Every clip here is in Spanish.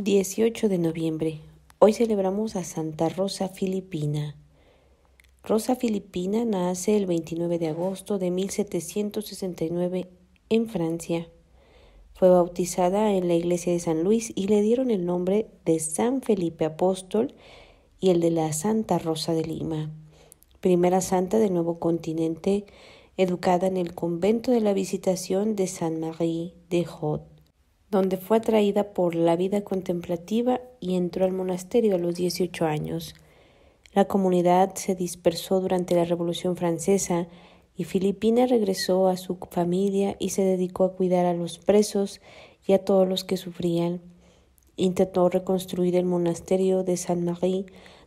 18 de noviembre. Hoy celebramos a Santa Rosa Filipina. Rosa Filipina nace el 29 de agosto de 1769 en Francia. Fue bautizada en la iglesia de San Luis y le dieron el nombre de San Felipe Apóstol y el de la Santa Rosa de Lima, primera santa del nuevo continente educada en el convento de la Visitación de San Marie de Jod, donde fue atraída por la vida contemplativa y entró al monasterio a los 18 años. La comunidad se dispersó durante la Revolución Francesa y Filipina regresó a su familia y se dedicó a cuidar a los presos y a todos los que sufrían. Intentó reconstruir el monasterio de San Marie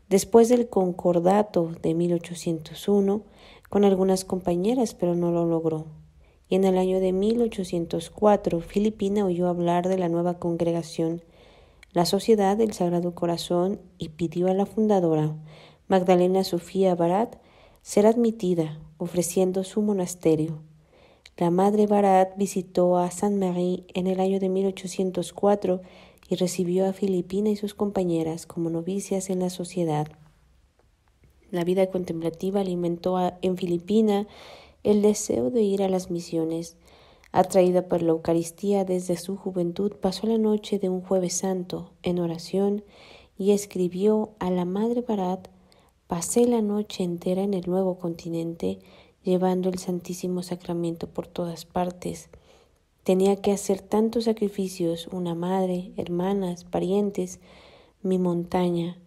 después del concordato de 1801, con algunas compañeras, pero no lo logró. Y en el año de 1804, Filipina oyó hablar de la nueva congregación, la Sociedad del Sagrado Corazón, y pidió a la fundadora, Magdalena Sofía Barat, ser admitida, ofreciendo su monasterio. La madre Barat visitó a Saint-Marie en el año de 1804 y recibió a Filipina y sus compañeras como novicias en la sociedad. La vida contemplativa alimentó en Filipina el deseo de ir a las misiones. Atraída por la Eucaristía desde su juventud, pasó la noche de un jueves santo en oración y escribió a la Madre Barat, pasé la noche entera en el nuevo continente, llevando el Santísimo Sacramento por todas partes. Tenía que hacer tantos sacrificios, una madre, hermanas, parientes, mi montaña,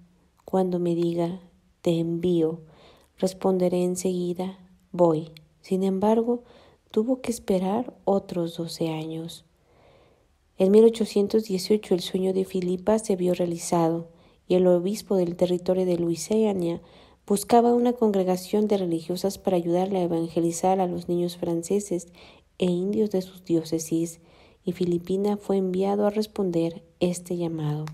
cuando me diga, te envío. Responderé enseguida, voy. Sin embargo, tuvo que esperar otros doce años. En 1818 el sueño de Filipa se vio realizado y el obispo del territorio de Luisiana buscaba una congregación de religiosas para ayudarle a evangelizar a los niños franceses e indios de sus diócesis, y Filipina fue enviado a responder este llamado.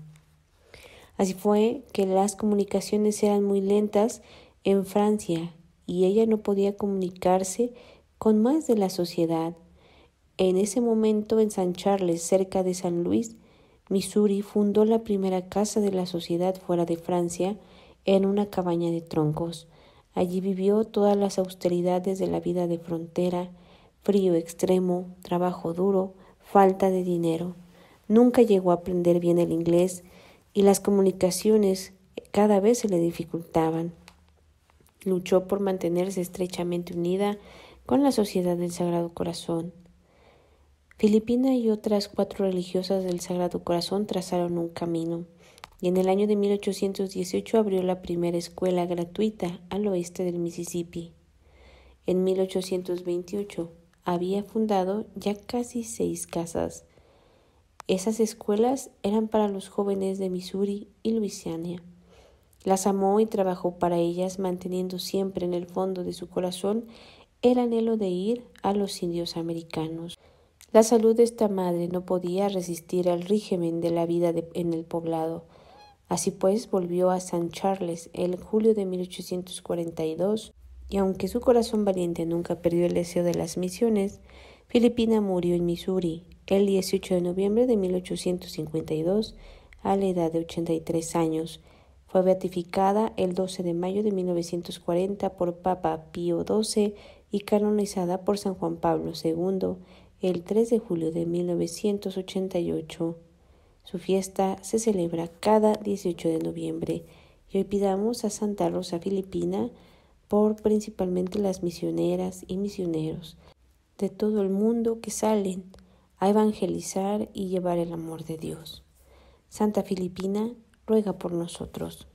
Así fue que las comunicaciones eran muy lentas en Francia y ella no podía comunicarse con más de la sociedad. En ese momento en San Charles, cerca de San Luis, Missouri, fundó la primera casa de la sociedad fuera de Francia en una cabaña de troncos. Allí vivió todas las austeridades de la vida de frontera, frío extremo, trabajo duro, falta de dinero. Nunca llegó a aprender bien el inglés, y las comunicaciones cada vez se le dificultaban. Luchó por mantenerse estrechamente unida con la Sociedad del Sagrado Corazón. Filipina y otras cuatro religiosas del Sagrado Corazón trazaron un camino y en el año de 1818 abrió la primera escuela gratuita al oeste del Mississippi. En 1828 había fundado ya casi seis casas esas escuelas eran para los jóvenes de Missouri y Luisiana. Las amó y trabajó para ellas, manteniendo siempre en el fondo de su corazón el anhelo de ir a los indios americanos. La salud de esta madre no podía resistir al régimen de la vida en el poblado. Así pues, volvió a San Charles el julio de 1842, y aunque su corazón valiente nunca perdió el deseo de las misiones, Filipina murió en Missouri el 18 de noviembre de 1852 a la edad de 83 años. Fue beatificada el 12 de mayo de 1940 por Papa Pío XII y canonizada por San Juan Pablo II el 3 de julio de 1988. Su fiesta se celebra cada 18 de noviembre y hoy pidamos a Santa Rosa Filipina por principalmente las misioneras y misioneros de todo el mundo que salen a evangelizar y llevar el amor de Dios. Santa Filipina, ruega por nosotros.